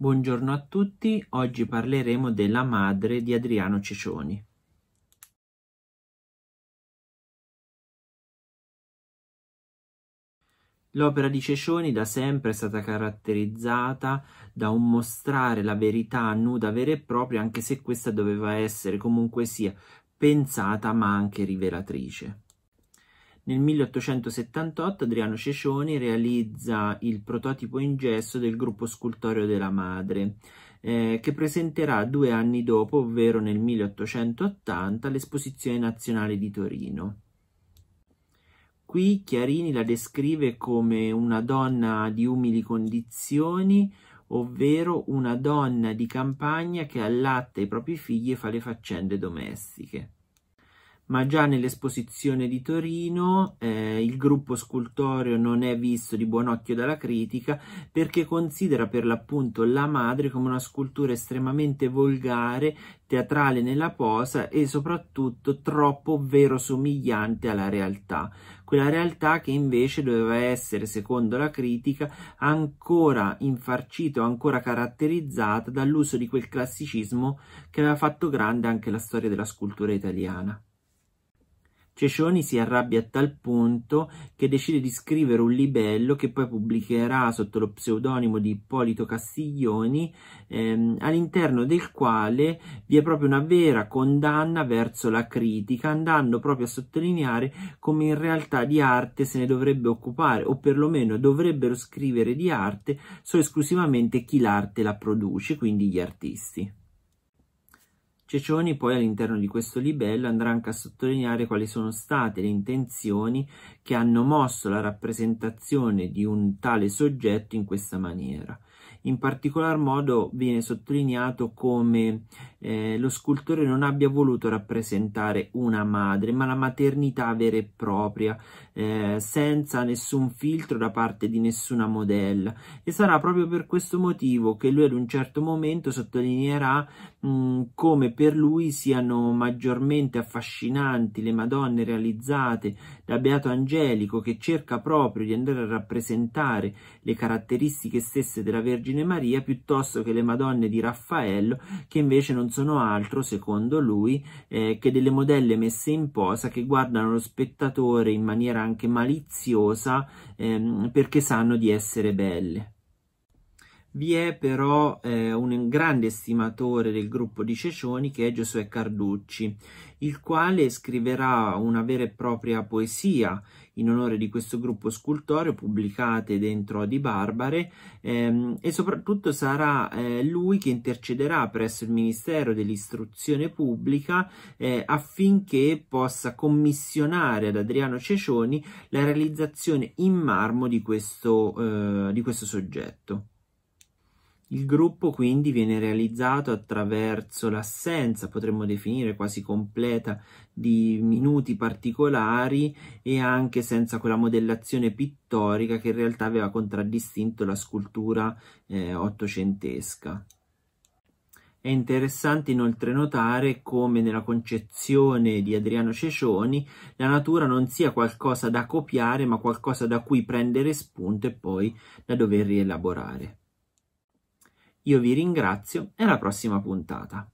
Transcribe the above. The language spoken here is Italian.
Buongiorno a tutti, oggi parleremo della madre di Adriano Cecioni. L'opera di Cecioni da sempre è stata caratterizzata da un mostrare la verità nuda vera e propria, anche se questa doveva essere comunque sia pensata ma anche rivelatrice. Nel 1878 Adriano Cecioni realizza il prototipo in gesso del gruppo scultoreo della madre, eh, che presenterà due anni dopo, ovvero nel 1880, all'Esposizione Nazionale di Torino. Qui Chiarini la descrive come una donna di umili condizioni, ovvero una donna di campagna che allatta i propri figli e fa le faccende domestiche ma già nell'esposizione di Torino eh, il gruppo scultoreo non è visto di buon occhio dalla critica perché considera per l'appunto la madre come una scultura estremamente volgare, teatrale nella posa e soprattutto troppo verosomigliante alla realtà, quella realtà che invece doveva essere, secondo la critica, ancora infarcita o ancora caratterizzata dall'uso di quel classicismo che aveva fatto grande anche la storia della scultura italiana. Ceccioni si arrabbia a tal punto che decide di scrivere un libello che poi pubblicherà sotto lo pseudonimo di Ippolito Castiglioni, ehm, all'interno del quale vi è proprio una vera condanna verso la critica, andando proprio a sottolineare come in realtà di arte se ne dovrebbe occupare, o perlomeno dovrebbero scrivere di arte solo esclusivamente chi l'arte la produce, quindi gli artisti. Cecioni poi all'interno di questo libello andrà anche a sottolineare quali sono state le intenzioni che hanno mosso la rappresentazione di un tale soggetto in questa maniera. In particolar modo viene sottolineato come eh, lo scultore non abbia voluto rappresentare una madre, ma la maternità vera e propria, eh, senza nessun filtro da parte di nessuna modella. E sarà proprio per questo motivo che lui ad un certo momento sottolineerà mm, come per lui siano maggiormente affascinanti le Madonne realizzate da Beato Angelico, che cerca proprio di andare a rappresentare le caratteristiche stesse della Vergine Vergine Maria piuttosto che le Madonne di Raffaello, che invece non sono altro, secondo lui, eh, che delle modelle messe in posa che guardano lo spettatore in maniera anche maliziosa ehm, perché sanno di essere belle. Vi è però eh, un grande stimatore del gruppo di Cecioni che è Giosuè Carducci, il quale scriverà una vera e propria poesia in onore di questo gruppo scultoreo pubblicate dentro Di Barbare ehm, e soprattutto sarà eh, lui che intercederà presso il Ministero dell'Istruzione Pubblica eh, affinché possa commissionare ad Adriano Cecioni la realizzazione in marmo di questo, eh, di questo soggetto. Il gruppo quindi viene realizzato attraverso l'assenza, potremmo definire quasi completa, di minuti particolari e anche senza quella modellazione pittorica che in realtà aveva contraddistinto la scultura eh, ottocentesca. È interessante inoltre notare come nella concezione di Adriano Cecioni la natura non sia qualcosa da copiare ma qualcosa da cui prendere spunto e poi da dover rielaborare. Io vi ringrazio e alla prossima puntata.